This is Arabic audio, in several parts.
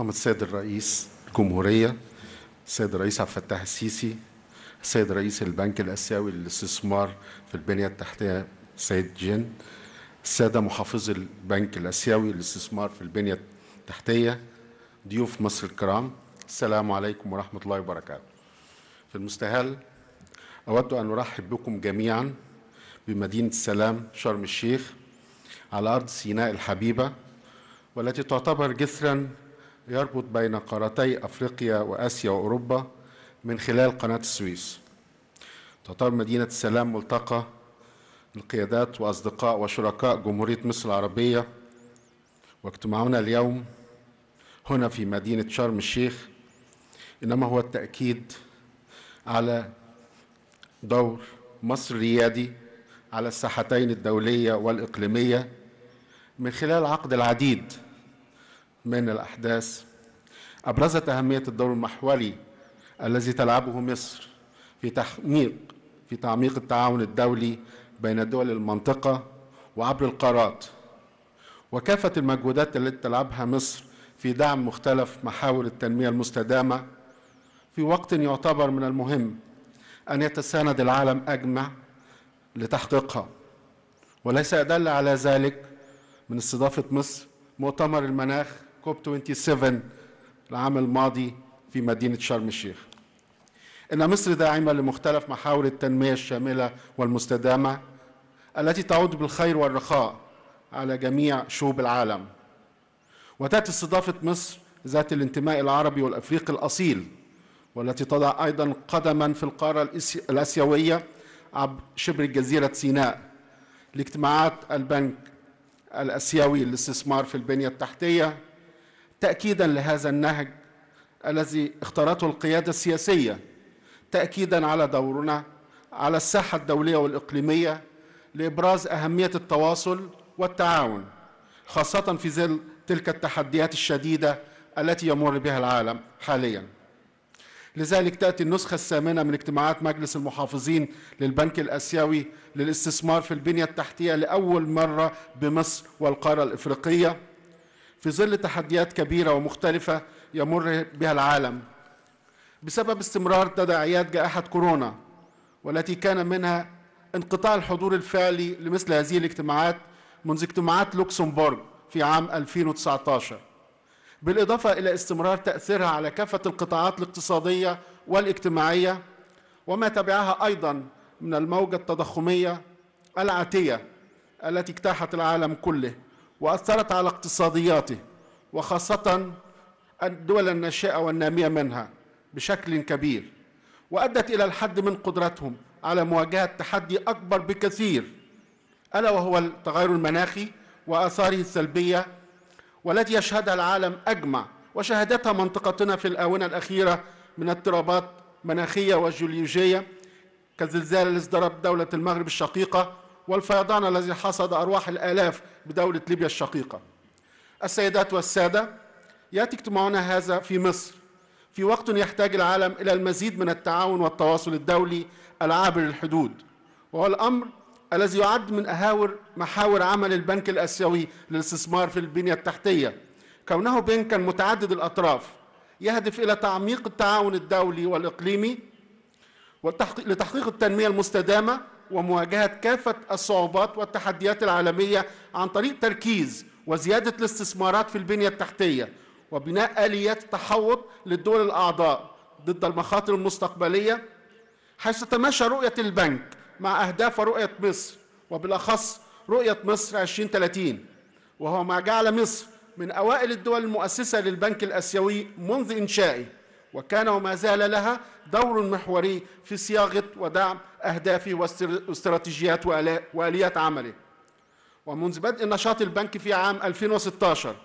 فخامة السيد الرئيس الجمهورية السيد الرئيس عبد الفتاح السيسي السيد رئيس البنك الآسيوي للاستثمار في البنية التحتية السيد جين السادة محافظي البنك الآسيوي للاستثمار في البنية التحتية ضيوف مصر الكرام السلام عليكم ورحمة الله وبركاته في المستهل أود أن أرحب بكم جميعا بمدينة السلام شرم الشيخ على أرض سيناء الحبيبة والتي تعتبر جسرا يربط بين قارتي أفريقيا وآسيا وأوروبا من خلال قناة السويس تعتبر مدينة السلام ملتقى القيادات وأصدقاء وشركاء جمهورية مصر العربية واجتماعنا اليوم هنا في مدينة شرم الشيخ إنما هو التأكيد على دور مصر ريادي على الساحتين الدولية والإقليمية من خلال عقد العديد من الأحداث أبرزت أهمية الدور المحوري الذي تلعبه مصر في تحميق في تعميق التعاون الدولي بين دول المنطقة وعبر القارات وكافة المجهودات التي تلعبها مصر في دعم مختلف محاور التنمية المستدامة في وقت يعتبر من المهم أن يتساند العالم أجمع لتحقيقها وليس أدل على ذلك من استضافة مصر مؤتمر المناخ كوب 27 العام الماضي في مدينة شرم الشيخ إن مصر داعمة لمختلف محاور التنمية الشاملة والمستدامة التي تعود بالخير والرخاء على جميع شعوب العالم وتأتي استضافة مصر ذات الانتماء العربي والأفريقي الأصيل والتي تضع أيضا قدما في القارة الآسيوية عبر شبر جزيرة سيناء لاجتماعات البنك الآسيوي للاستثمار في البنية التحتية تأكيدا لهذا النهج الذي اختارته القيادة السياسية تأكيدا على دورنا على الساحة الدولية والإقليمية لإبراز أهمية التواصل والتعاون خاصة في ظل تلك التحديات الشديدة التي يمر بها العالم حاليا لذلك تأتي النسخة الثامنة من اجتماعات مجلس المحافظين للبنك الأسيوي للاستثمار في البنية التحتية لأول مرة بمصر والقارة الإفريقية في ظل تحديات كبيرة ومختلفة يمر بها العالم بسبب استمرار تداعيات جائحة كورونا والتي كان منها انقطاع الحضور الفعلي لمثل هذه الاجتماعات منذ اجتماعات لوكسمبورغ في عام 2019 بالإضافة إلى استمرار تأثيرها على كافة القطاعات الاقتصادية والاجتماعية وما تبعها أيضا من الموجة التضخمية العاتية التي اجتاحت العالم كله وأثرت على اقتصادياته وخاصة الدول الناشئة والنامية منها بشكل كبير وأدت إلى الحد من قدرتهم على مواجهة تحدي أكبر بكثير ألا وهو التغير المناخي وآثاره السلبية والتي يشهدها العالم أجمع وشهدتها منطقتنا في الآونة الأخيرة من اضطرابات مناخية وجيولوجية كالزلزال الذي ضرب دولة المغرب الشقيقة والفيضان الذي حصد أرواح الآلاف بدولة ليبيا الشقيقة السيدات والسادة يأتي اجتماعنا هذا في مصر في وقت يحتاج العالم إلى المزيد من التعاون والتواصل الدولي العابر للحدود وهو الأمر الذي يعد من أهاور محاور عمل البنك الآسيوي للاستثمار في البنية التحتية كونه بنكا متعدد الأطراف يهدف إلى تعميق التعاون الدولي والإقليمي لتحقيق التنمية المستدامة ومواجهة كافة الصعوبات والتحديات العالمية عن طريق تركيز وزيادة الاستثمارات في البنية التحتية وبناء آليات التحوط للدول الأعضاء ضد المخاطر المستقبلية حيث تتماشى رؤية البنك مع أهداف رؤية مصر وبالأخص رؤية مصر 2030 وهو ما جعل مصر من أوائل الدول المؤسسة للبنك الأسيوي منذ إنشائه وكان وما زال لها دور محوري في صياغة ودعم أهدافه واستراتيجيات وآليات عمله ومنذ بدء نشاط البنك في عام 2016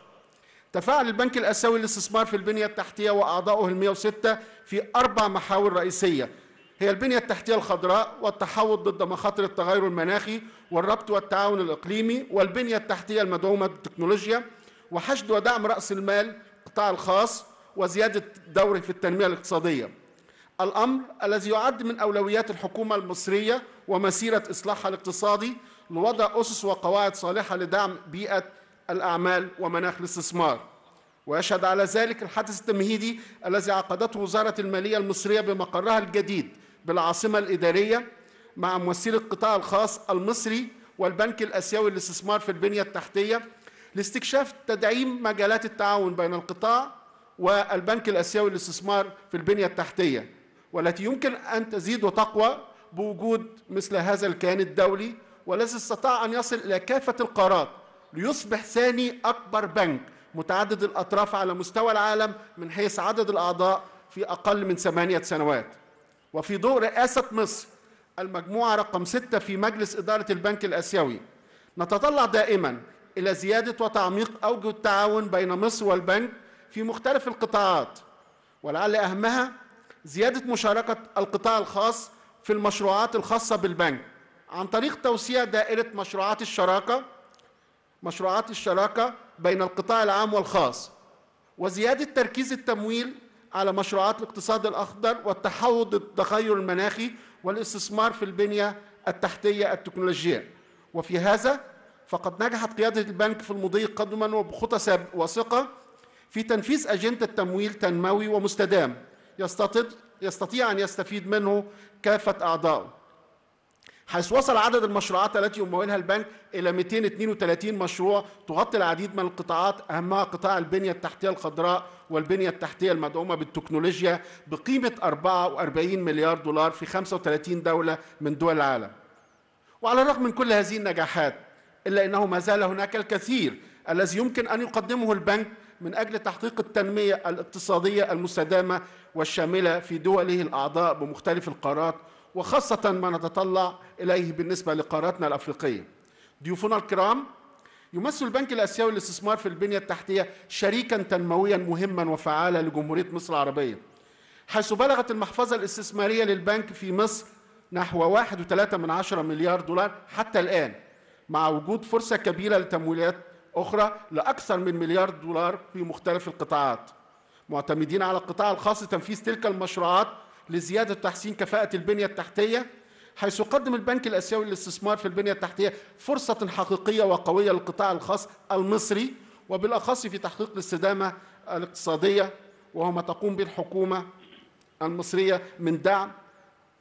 تفاعل البنك الآسيوي للاستثمار في البنية التحتية وأعضائه ال 106 في أربع محاور رئيسية هي البنية التحتية الخضراء والتحوط ضد مخاطر التغير المناخي والربط والتعاون الإقليمي والبنية التحتية المدعومة بالتكنولوجيا وحشد ودعم رأس المال القطاع الخاص وزيادة دوره في التنمية الاقتصادية الأمر الذي يعد من أولويات الحكومة المصرية ومسيرة إصلاحها الاقتصادي لوضع أسس وقواعد صالحة لدعم بيئة الأعمال ومناخ الاستثمار ويشهد على ذلك الحدث التمهيدي الذي عقدته وزارة المالية المصرية بمقرها الجديد بالعاصمة الإدارية مع ممثلي القطاع الخاص المصري والبنك الآسيوي للاستثمار في البنية التحتية لاستكشاف تدعيم مجالات التعاون بين القطاع والبنك الاسيوي للاستثمار في البنيه التحتيه والتي يمكن ان تزيد وتقوى بوجود مثل هذا الكيان الدولي والذي استطاع ان يصل الى كافه القارات ليصبح ثاني اكبر بنك متعدد الاطراف على مستوى العالم من حيث عدد الاعضاء في اقل من ثمانيه سنوات. وفي ضوء رئاسه مصر المجموعه رقم سته في مجلس اداره البنك الاسيوي نتطلع دائما الى زياده وتعميق اوجه التعاون بين مصر والبنك في مختلف القطاعات ولعل أهمها زيادة مشاركة القطاع الخاص في المشروعات الخاصة بالبنك عن طريق توسيع دائرة مشروعات الشراكة مشروعات الشراكة بين القطاع العام والخاص وزيادة تركيز التمويل على مشروعات الاقتصاد الأخضر والتحوط التغير المناخي والاستثمار في البنية التحتية التكنولوجية وفي هذا فقد نجحت قيادة البنك في المضي قدما وبخطى واثقة في تنفيذ أجندة تمويل تنموي ومستدام يستطيع أن يستفيد منه كافة أعضائه حيث وصل عدد المشروعات التي يمولها البنك إلى 232 مشروع تغطي العديد من القطاعات أهمها قطاع البنية التحتية الخضراء والبنية التحتية المدعومة بالتكنولوجيا بقيمة 44 مليار دولار في 35 دولة من دول العالم وعلى الرغم من كل هذه النجاحات إلا أنه ما زال هناك الكثير الذي يمكن أن يقدمه البنك من أجل تحقيق التنمية الاقتصادية المستدامة والشاملة في دوله الأعضاء بمختلف القارات وخاصة ما نتطلع إليه بالنسبة لقاراتنا الأفريقية ضيوفنا الكرام يمثل البنك الاسيوي للاستثمار في البنيه التحتيه شريكا تنمويا مهما وفعالا لجمهوريه مصر العربيه حيث بلغت المحفظه الاستثماريه للبنك في مصر نحو 1.3 مليار دولار حتى الان مع وجود فرصه كبيره لتمويلات أخرى لأكثر من مليار دولار في مختلف القطاعات معتمدين على القطاع الخاص لتنفيذ تلك المشروعات لزيادة تحسين كفاءة البنية التحتية حيث يقدم البنك الآسيوي للاستثمار في البنية التحتية فرصة حقيقية وقوية للقطاع الخاص المصري وبالأخص في تحقيق الاستدامة الاقتصادية وهو ما تقوم به الحكومة المصرية من دعم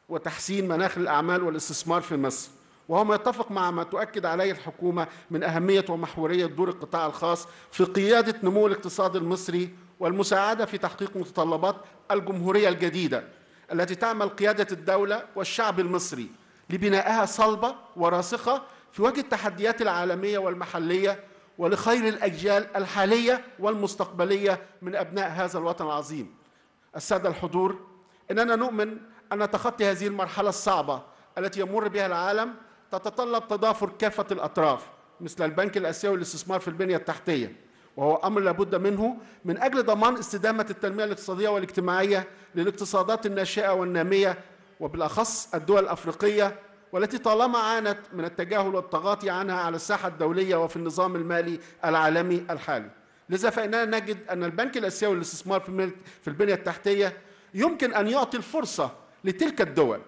وتحسين مناخ الأعمال والاستثمار في مصر وهو ما يتفق مع ما تؤكد عليه الحكومة من أهمية ومحورية دور القطاع الخاص في قيادة نمو الاقتصاد المصري والمساعدة في تحقيق متطلبات الجمهورية الجديدة التي تعمل قيادة الدولة والشعب المصري لبنائها صلبة وراسخة في وجه التحديات العالمية والمحلية ولخير الأجيال الحالية والمستقبلية من أبناء هذا الوطن العظيم السادة الحضور إننا نؤمن أن تخطي هذه المرحلة الصعبة التي يمر بها العالم تتطلب تضافر كافة الأطراف مثل البنك الآسيوي للاستثمار في البنية التحتية وهو أمر لابد منه من أجل ضمان استدامة التنمية الاقتصادية والاجتماعية للاقتصادات الناشئة والنامية وبالأخص الدول الأفريقية والتي طالما عانت من التجاهل والتغاطي عنها على الساحة الدولية وفي النظام المالي العالمي الحالي لذا فإننا نجد أن البنك الآسيوي للاستثمار في البنية التحتية يمكن أن يعطي الفرصة لتلك الدول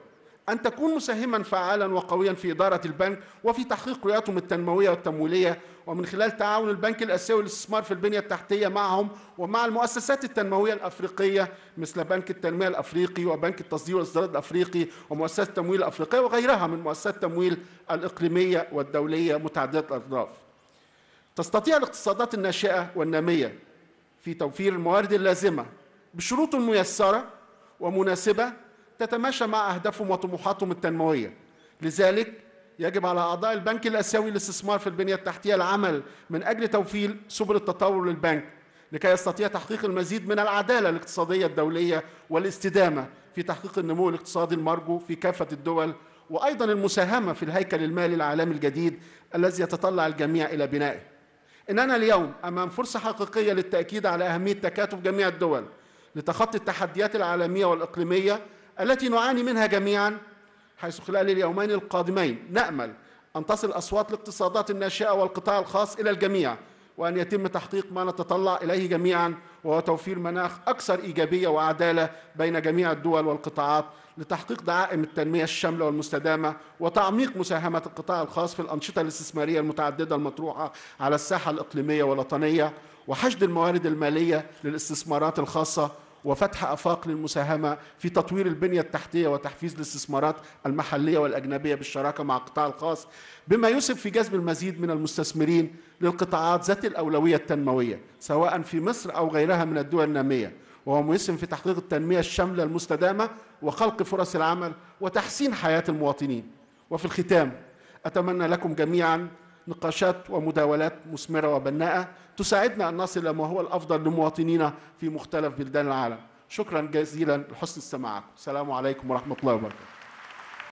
أن تكون مساهما فعالا وقويا في إدارة البنك وفي تحقيق رؤيتهم التنموية والتمويلية ومن خلال تعاون البنك الآسيوي للاستثمار في البنية التحتية معهم ومع المؤسسات التنموية الأفريقية مثل بنك التنمية الأفريقي وبنك التصدير والاستيراد الأفريقي ومؤسسة التمويل الأفريقية وغيرها من مؤسسات التمويل الإقليمية والدولية متعددة الأطراف. تستطيع الاقتصادات الناشئة والنامية في توفير الموارد اللازمة بشروط ميسرة ومناسبة تتماشى مع أهدافهم وطموحاتهم التنموية لذلك يجب على أعضاء البنك الآسيوي للاستثمار في البنية التحتية العمل من أجل توفير سبل التطور للبنك لكي يستطيع تحقيق المزيد من العدالة الاقتصادية الدولية والاستدامة في تحقيق النمو الاقتصادي المرجو في كافة الدول وأيضا المساهمة في الهيكل المالي العالمي الجديد الذي يتطلع الجميع إلى بنائه إننا اليوم أمام فرصة حقيقية للتأكيد على أهمية تكاتف جميع الدول لتخطي التحديات العالمية والإقليمية التي نعاني منها جميعا حيث خلال اليومين القادمين نأمل أن تصل أصوات الاقتصادات الناشئة والقطاع الخاص إلى الجميع وأن يتم تحقيق ما نتطلع إليه جميعا وهو توفير مناخ أكثر إيجابية وعدالة بين جميع الدول والقطاعات لتحقيق دعائم التنمية الشاملة والمستدامة وتعميق مساهمة القطاع الخاص في الأنشطة الاستثمارية المتعددة المطروحة على الساحة الإقليمية والوطنية وحشد الموارد المالية للاستثمارات الخاصة وفتح افاق للمساهمه في تطوير البنيه التحتيه وتحفيز الاستثمارات المحليه والاجنبيه بالشراكه مع القطاع الخاص بما يسهم في جذب المزيد من المستثمرين للقطاعات ذات الاولويه التنمويه سواء في مصر او غيرها من الدول الناميه وهو مسهم في تحقيق التنميه الشامله المستدامه وخلق فرص العمل وتحسين حياه المواطنين وفي الختام اتمنى لكم جميعا نقاشات ومداولات مثمرة وبناءة تساعدنا أن نصل إلى ما هو الأفضل لمواطنينا في مختلف بلدان العالم شكرا جزيلا لحسن استماعكم السلام عليكم ورحمة الله وبركاته